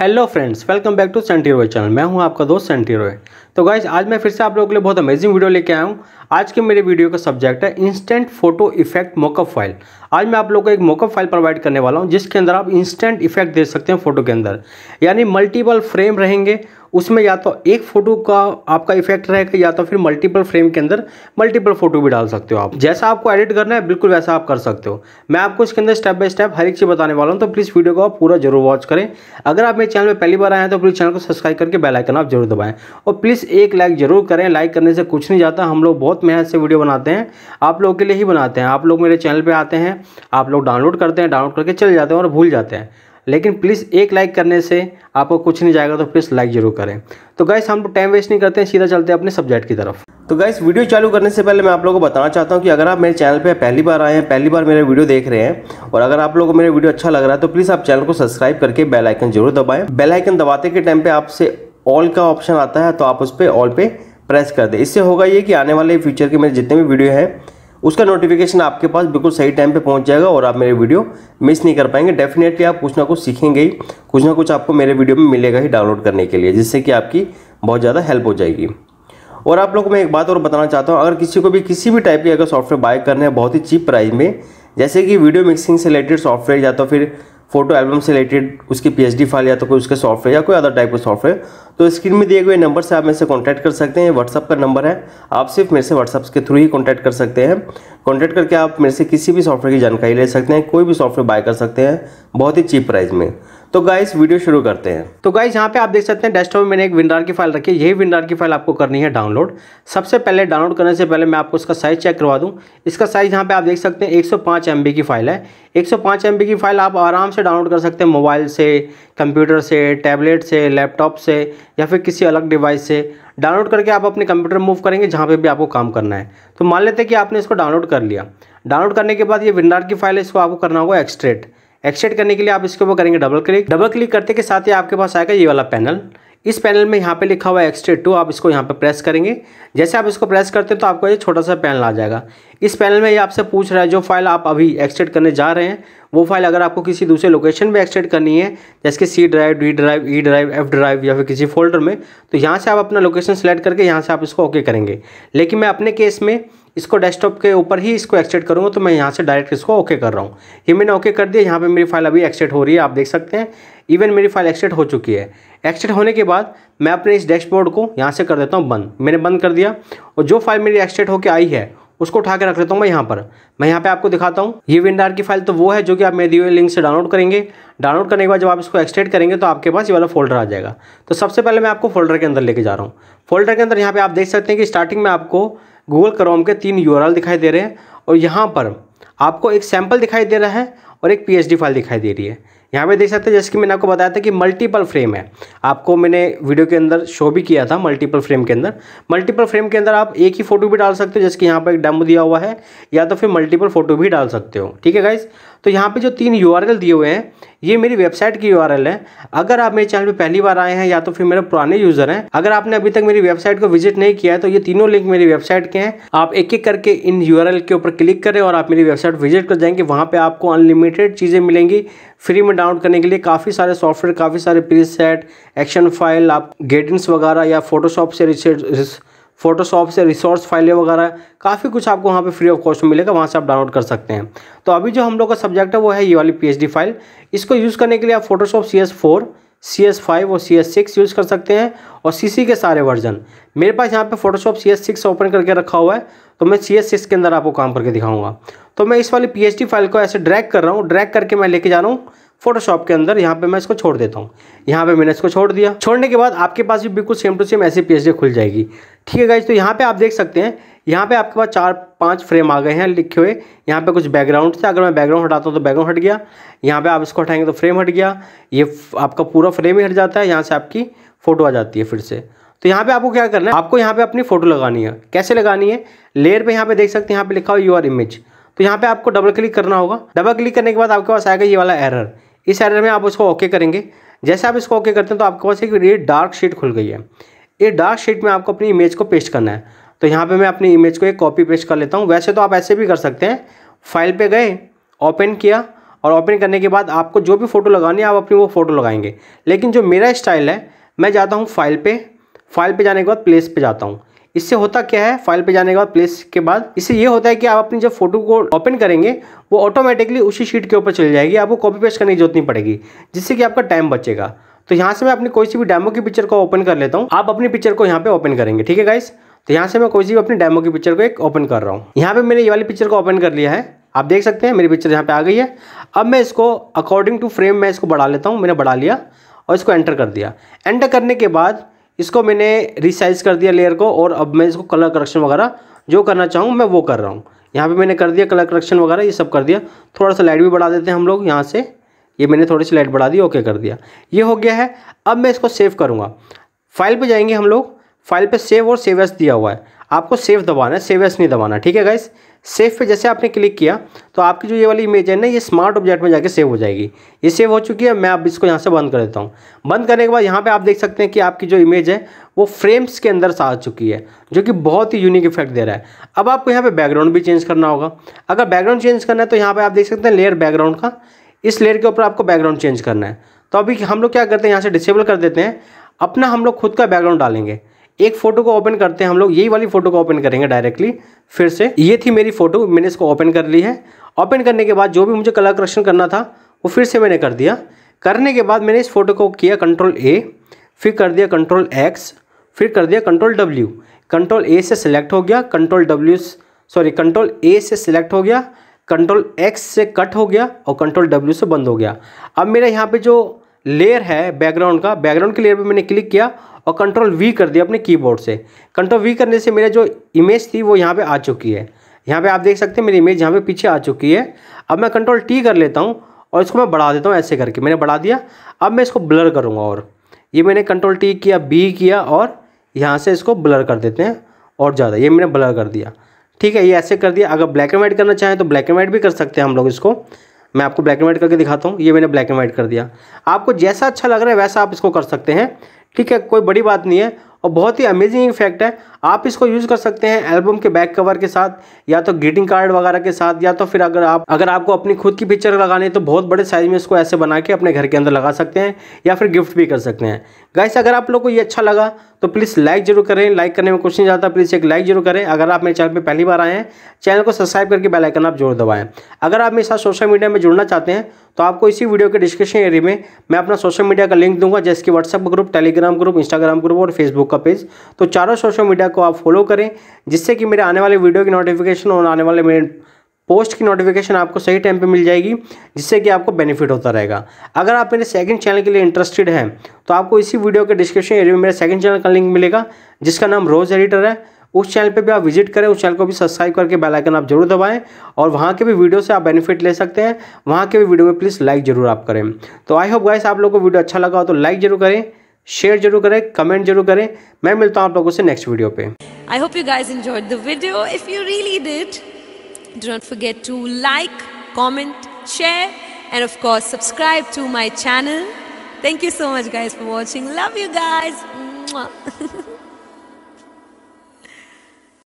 hello friends welcome back to Senti Roy channel मैं हूं आपका दोस्त सेंटी रॉय तो गाइज आज मैं फिर से आप लोगों के लिए बहुत अमेजिंग वीडियो लेके आया हूं आज के मेरे वीडियो का सब्जेक्ट है instant photo effect mockup file आज मैं आप लोगों को एक मोकअप फाइल प्रोवाइड करने वाला हूं जिसके अंदर आप इंस्टेंट इफेक्ट दे सकते हैं फोटो के अंदर यानी मल्टीपल फ्रेम रहेंगे उसमें या तो एक फ़ोटो का आपका इफेक्ट रहेगा या तो फिर मल्टीपल फ्रेम के अंदर मल्टीपल फोटो भी डाल सकते हो आप जैसा आपको एडिट करना है बिल्कुल वैसा आप कर सकते हो मैं आपको इसके अंदर स्टेप बाय स्टेप हर एक चीज़ बताने वाला हूँ तो प्लीज़ वीडियो को आप पूरा जरूर वॉच करें अगर आप मेरे चैनल में पहली बार आए हैं तो प्लीज़ चैनल को सब्सक्राइब करके बेलाइकन आप जरूर दबाएँ और प्लीज़ एक लाइक जरूर करें लाइक करने से कुछ नहीं जाता हम लोग बहुत मेहनत से वीडियो बनाते हैं आप लोगों के लिए ही बनाते हैं आप लोग मेरे चैनल पर आते हैं आप लोग डाउनलोड करते हैं डाउनलोड करके चले जाते हैं और भूल जाते हैं लेकिन प्लीज़ एक लाइक करने से आपको कुछ नहीं जाएगा तो प्लीज़ लाइक जरूर करें तो गाइस हम टाइम वेस्ट नहीं करते हैं सीधा चलते हैं अपने सब्जेक्ट की तरफ तो गाइस वीडियो चालू करने से पहले मैं आप लोगों को बताना चाहता हूँ कि अगर आप मेरे चैनल पर पहली बार आए हैं पहली बार मेरे वीडियो देख रहे हैं और अगर आप लोगों को मेरा वीडियो अच्छा लग रहा है तो प्लीज़ आप चैनल को सब्सक्राइब करके बेलाइकन जरूर दबाएँ बेलाइकन दबाते के टाइम पर आपसे ऑल का ऑप्शन आता है तो आप उस पर ऑल पर प्रेस कर दें इससे होगा ये कि आने वाले फ्यूचर के मेरे जितने भी वीडियो हैं उसका नोटिफिकेशन आपके पास बिल्कुल सही टाइम पे पहुंच जाएगा और आप मेरे वीडियो मिस नहीं कर पाएंगे डेफिनेटली आप कुछ ना कुछ सीखेंगे ही कुछ ना कुछ आपको मेरे वीडियो में मिलेगा ही डाउनलोड करने के लिए जिससे कि आपकी बहुत ज़्यादा हेल्प हो जाएगी और आप लोग को मैं एक बात और बताना चाहता हूँ अगर किसी को भी किसी भी टाइप की अगर सॉफ्टवेयर बाय करना है बहुत ही चीप प्राइस में जैसे कि वीडियो मिक्सिंग से रिलेटेड सॉफ्टवेयर या तो फिर फोटो एल्बम से रिलेटेड उसकी पी फाइल या तो कोई उसके सॉफ्टवेयर या कोई अदर टाइप का सॉफ्टवेयर तो स्क्रीन में दिए गए नंबर से आप मेरे से कॉन्टैक्ट कर सकते हैं व्हाट्सअप का नंबर है आप सिर्फ मेरे से व्हाट्सअप के थ्रू ही कॉन्टैक्ट कर सकते हैं कॉन्टैक्ट करके आप मेरे से किसी भी सॉफ्टवेयर की जानकारी ले सकते हैं कोई भी सॉफ्टवेयर बाय कर सकते हैं बहुत ही चीप प्राइस में तो गाइस वीडियो शुरू करते हैं तो गाइस यहाँ पे आप देख सकते हैं डेस्कटॉप में मैंने एक विंडार की फाइल रखी है यही विंडार की फाइल आपको करनी है डाउनलोड सबसे पहले डाउनलोड करने से पहले मैं आपको इसका साइज़ चेक करवा दूँ इसका साइज़ यहाँ पे आप देख सकते हैं एक एमबी की फाइल है एक एमबी की फाइल आप आराम से डाउनलोड कर सकते हैं मोबाइल से कंप्यूटर से टैबलेट से लैपटॉप से या फिर किसी अलग डिवाइस से डाउनलोड करके आप अपने कंप्यूटर मूव करेंगे जहाँ पे भी आपको काम करना है तो मान लेते हैं कि आपने इसको डाउनलोड कर लिया डाउनलोड करने के बाद ये विंडार की फाइल है इसको आपको करना होगा एक्सट्रेट एक्सेट करने के लिए आप इसके ऊपर करेंगे डबल क्लिक डबल क्लिक करते के साथ ही आपके पास आएगा ये वाला पैनल इस पैनल में यहाँ पे लिखा हुआ है एक्सट्रे टू आप इसको यहाँ पे प्रेस करेंगे जैसे आप इसको प्रेस करते हैं तो आपको ये छोटा सा पैनल आ जाएगा इस पैनल में ये आपसे पूछ रहा है जो फाइल आप अभी एक्सट्रेट करने जा रहे हैं वो फाइल अगर आपको किसी दूसरे लोकेशन में एक्सट्रेट करनी है जैसे कि C drive D drive E drive F drive या फिर किसी फोल्डर में तो यहाँ से आप अपना लोकेशन सेलेक्ट करके यहाँ से आप इसको ओके करेंगे लेकिन मैं अपने केस में इसको डेस्कटॉप के ऊपर ही इसको एक्सट्रेट करूँगा तो मैं यहाँ से डायरेक्ट इसको ओके कर रहा हूँ ये मैंने ओके कर दिया यहाँ पर मेरी फाइल अभी एक्सट्रेट हो रही है आप देख सकते हैं इवन मेरी फाइल एक्सट्रेट हो चुकी है एक्सटेट होने के बाद मैं अपने इस डैशबोर्ड को यहाँ से कर देता हूँ बंद मैंने बंद कर दिया और जो फाइल मेरी एक्सटेट होकर आई है उसको उठा के रख लेता हूँ मैं यहाँ पर मैं यहाँ पे आपको दिखाता हूँ ये विंडार की फाइल तो वो है जो कि आप मेरे दिए लिंक से डाउनलोड करेंगे डाउनलोड करने के बाद जब आप इसको एक्सटेट करेंगे तो आपके पास ये वाला फोल्डर आ जाएगा तो सबसे पहले मैं आपको फोल्डर के अंदर लेके जा रहा हूँ फोल्डर के अंदर यहाँ पर आप देख सकते हैं कि स्टार्टिंग में आपको गूगल क्रोम के तीन यू दिखाई दे रहे हैं और यहाँ पर आपको एक सैम्पल दिखाई दे रहा है और एक पी फाइल दिखाई दे रही है यहाँ पे देख सकते हैं जैसे कि मैंने आपको बताया था कि मल्टीपल फ्रेम है आपको मैंने वीडियो के अंदर शो भी किया था मल्टीपल फ्रेम के अंदर मल्टीपल फ्रेम के अंदर आप एक ही फोटो भी डाल सकते हो जैसे कि यहाँ पर एक डेमो दिया हुआ है या तो फिर मल्टीपल फोटो भी डाल सकते हो ठीक है गाइज तो यहाँ पे जो तीन यू दिए हुए हैं ये मेरी वेबसाइट की यू है अगर आप मेरे चैनल पर पहली बार आए हैं या तो फिर मेरे पुराने यूज़र हैं अगर आपने अभी तक मेरी वेबसाइट को विजिट नहीं किया है तो ये तीनों लिंक मेरी वेबसाइट के हैं आप एक एक करके इन यू के ऊपर क्लिक करें और आप मेरी वेबसाइट वेबसाइट विजिट कर जाएंगे वहाँ पे आपको अनलिमिटेड चीज़ें मिलेंगी फ्री में डाउनलोड करने के लिए काफ़ी सारे सॉफ्टवेयर काफ़ी सारे प्रीसेट एक्शन फाइल आप गेडिंग्स वगैरह या फोटोशॉप से फोटोशॉप से रिसोर्स फाइलें वगैरह काफ़ी कुछ आपको वहाँ पे फ्री ऑफ कॉस्ट मिलेगा वहाँ से आप डाउनलोड कर सकते हैं तो अभी जो हम लोग का सब्जेक्ट है वो है ये वाली पी फाइल इसको यूज़ करने के लिए आप Photoshop C S four C S five और सी एस सिक्स यूज़ कर सकते हैं और सी सी के सारे वर्जन मेरे पास यहाँ पे Photoshop C S six open करके रखा हुआ है तो मैं सी एस सिक्स के अंदर आपको काम करके दिखाऊंगा तो मैं इस वाली पी एच डी फाइल को ऐसे ड्रैग कर रहा हूँ ड्रैग करके मैं लेके जा रहा हूँ फोटोशॉप के अंदर यहाँ पे मैं इसको छोड़ देता हूँ यहाँ पे मैंने इसको छोड़ दिया छोड़ने के बाद आपके पास भी बिल्कुल सेम टू सेम ऐसी पी खुल जाएगी ठीक है गाइज तो यहाँ पे आप देख सकते हैं यहाँ पे आपके पास चार पांच फ्रेम आ गए हैं लिखे हुए यहाँ पे कुछ बैकग्राउंड थे अगर मैं बैकग्राउंड हटाता हूँ तो बैकग्राउंड हट गया यहाँ पे आप इसको हटाएंगे तो फ्रेम हट गया ये आपका पूरा फ्रेम ही हट जाता है यहाँ से आपकी फ़ोटो आ जाती है फिर से तो यहाँ पे आपको क्या करना है आपको यहाँ पे अपनी फ़ोटो लगानी है कैसे लगानी है लेयर पे यहाँ पे देख सकते हैं यहाँ पे लिखा हुआ यू आर इमेज तो यहाँ पे आपको डबल क्लिक करना होगा डबल क्लिक करने के बाद आपके पास आएगा ये वाला एरर इस एरर में आप उसको ओके करेंगे जैसे आप इसको ओके करते हैं तो आपके पास एक ये डार्क शीट खुल गई है ये डार्क शीट में आपको अपनी इमेज को पेस्ट करना है तो यहाँ पे मैं अपनी इमेज को एक कॉपी पेस्ट कर लेता हूँ वैसे तो आप ऐसे भी कर सकते हैं फाइल पे गए ओपन किया और ओपन करने के बाद आपको जो भी फ़ोटो लगानी है आप अपनी वो फ़ोटो लगाएंगे लेकिन जो मेरा स्टाइल है मैं जाता हूँ फाइल पर फाइल पर जाने के बाद प्लेस पर जाता हूँ इससे होता क्या है फाइल पे जाने के बाद प्लेस के बाद इससे ये होता है कि आप अपनी जब फोटो को ओपन करेंगे वो ऑटोमेटिकली उसी शीट के ऊपर चली जाएगी आपको कॉपी पेस्ट करने की जरूरत नहीं पड़ेगी जिससे कि आपका टाइम बचेगा तो यहाँ से मैं अपनी कोई सी भी डैमो की पिक्चर को ओपन कर लेता हूँ आप अपनी पिक्चर को यहाँ पे ओपन करेंगे ठीक है गाइस तो यहाँ से मैं कोई सी भी अपनी डैमो की पिक्चर को एक ओपन कर रहा हूँ यहाँ पे मैंने ये वाली पिक्चर को ओपन कर लिया है आप देख सकते हैं मेरी पिक्चर यहाँ पे आ गई है अब मैं इसको अकॉर्डिंग टू फ्रेम मैं इसको बढ़ा लेता हूँ मैंने बढ़ा लिया और इसको एंटर कर दिया एंटर करने के बाद इसको मैंने रिसाइज कर दिया लेयर को और अब मैं इसको कलर करेक्शन वगैरह जो करना चाहूँ मैं वो कर रहा हूँ यहाँ पे मैंने कर दिया कलर करेक्शन वगैरह ये सब कर दिया थोड़ा सा लाइट भी बढ़ा देते हैं हम लोग यहाँ से ये मैंने थोड़ी सी लाइट बढ़ा दी ओके कर दिया ये हो गया है अब मैं इसको सेव करूँगा फाइल पर जाएंगे हम लोग फाइल पर सेव और सेवेस दिया हुआ है आपको सेव दबाना है सेवेस नहीं दबाना ठीक है गाइस सेव पे जैसे आपने क्लिक किया तो आपकी जो ये वाली इमेज है ना ये स्मार्ट ऑब्जेक्ट में जाके सेव हो जाएगी ये सेव हो चुकी है मैं अब इसको यहाँ से बंद कर देता हूँ बंद करने के बाद यहाँ पे आप देख सकते हैं कि आपकी जो इमेज है वो फ्रेम्स के अंदर आ चुकी है जो कि बहुत ही यूनिक इफेक्ट दे रहा है अब आपको यहाँ पर बैकग्राउंड भी चेंज करना होगा अगर बैकग्राउंड चेंज करना है तो यहाँ पर आप देख सकते हैं लेयर बैकग्राउंड का इस लेयर के ऊपर आपको बैकग्राउंड चेंज करना है तो अभी हम लोग क्या करते हैं यहाँ से डिसेबल कर देते हैं अपना हम लोग खुद का बैकग्राउंड डालेंगे एक फोटो को ओपन करते हैं हम लोग यही वाली फोटो को ओपन करेंगे डायरेक्टली फिर से ये थी मेरी फोटो मैंने इसको ओपन कर ली है ओपन करने के बाद जो भी मुझे कलर करेक्शन करना था वो फिर से मैंने कर दिया करने के बाद मैंने इस फोटो को किया कंट्रोल ए फिर कर दिया कंट्रोल एक्स फिर कर दिया कंट्रोल डब्ल्यू कंट्रोल ए से सिलेक्ट हो गया control W sorry control A से सिलेक्ट हो गया कंट्रोल एक्स से कट हो गया और कंट्रोल डब्ल्यू से बंद हो गया अब मेरा यहाँ पे जो लेयर है बैकग्राउंड का बैकग्राउंड के लेयर पे मैंने क्लिक किया और कंट्रोल वी कर दिया अपने कीबोर्ड से कंट्रोल वी करने से मेरा जो इमेज थी वो यहाँ पे आ चुकी है यहाँ पे आप देख सकते हैं मेरी इमेज यहाँ पे पीछे आ चुकी है अब मैं कंट्रोल टी कर लेता हूँ और इसको मैं बढ़ा देता हूँ ऐसे करके मैंने बढ़ा दिया अब मैं इसको ब्लर करूँगा और ये मैंने कंट्रोल टी किया बी किया और यहाँ से इसको ब्लर कर देते हैं और ज़्यादा ये मैंने ब्लर कर दिया ठीक है ये ऐसे कर दिया अगर ब्लैक एंड वाइट करना चाहें तो ब्लैक एंड वाइट भी कर सकते हैं हम लोग इसको मैं आपको ब्लैक एंड व्हाइट करके दिखाता हूँ ये मैंने ब्लैक एंड वाइट कर दिया आपको जैसा अच्छा लग रहा है वैसा आप इसको कर सकते हैं ठीक है कोई बड़ी बात नहीं है और बहुत ही अमेजिंग इफेक्ट है आप इसको यूज़ कर सकते हैं एल्बम के बैक कवर के साथ या तो ग्रीटिंग कार्ड वगैरह के साथ या तो फिर अगर आप अगर आपको अपनी खुद की पिक्चर लगानी तो बहुत बड़े साइज़ में इसको ऐसे बना के अपने घर के अंदर लगा सकते हैं या फिर गिफ्ट भी कर सकते हैं गाइस अगर आप लोग को ये अच्छा लगा तो प्लीज़ लाइक जरूर करें लाइक करने में कुछ नहीं जाता प्लीज़ एक लाइक जरूर करें अगर आप मेरे चैनल पर पहली बार आए हैं चैनल को सब्सक्राइब करके बेलाइकन आप जरूर दबाएं अगर आप मेरे साथ सोशल मीडिया में जुड़ना चाहते हैं तो आपको इसी वीडियो के डिस्क्रिप्शन एरिया में मैं अपना सोशल मीडिया का लिंक दूंगा जैसे कि WhatsApp group Telegram group Instagram group और फेसबुक का पेज तो चारों सोशल मीडिया मीडिया को आप फॉलो करें जिससे कि मेरे आने वाले वीडियो की नोटिफिकेशन और आने वाले मेरे पोस्ट की नोटिफिकेशन आपको सही टाइम पे मिल जाएगी जिससे कि आपको बेनिफिट होता रहेगा अगर आप मेरे सेकंड चैनल के लिए इंटरेस्टेड हैं तो आपको इसी वीडियो के डिस्क्रिप्शन एरिया में मेरे सेकंड चैनल का लिंक मिलेगा जिसका नाम रोज़ एडिटर है उस चैनल पे भी आप विजिट करें उस चैनल को भी सब्सक्राइब करके बेलाइकन आप जरूर दबाएं और वहाँ के भी वीडियो से आप बेनिफिट ले सकते हैं वहाँ के भी वीडियो में प्लीज़ लाइक जरूर आप करें तो आई होप गाइस आप लोग को वीडियो अच्छा लगा हो तो लाइक जरूर करें शेयर जरूर करें कमेंट जरूर करें मैं मिलता हूँ आप लोगों से नेक्स्ट वीडियो पे I hope you guys enjoy the video if you really did do not forget to like comment share and of course subscribe to my channel thank you so much guys for watching love you guys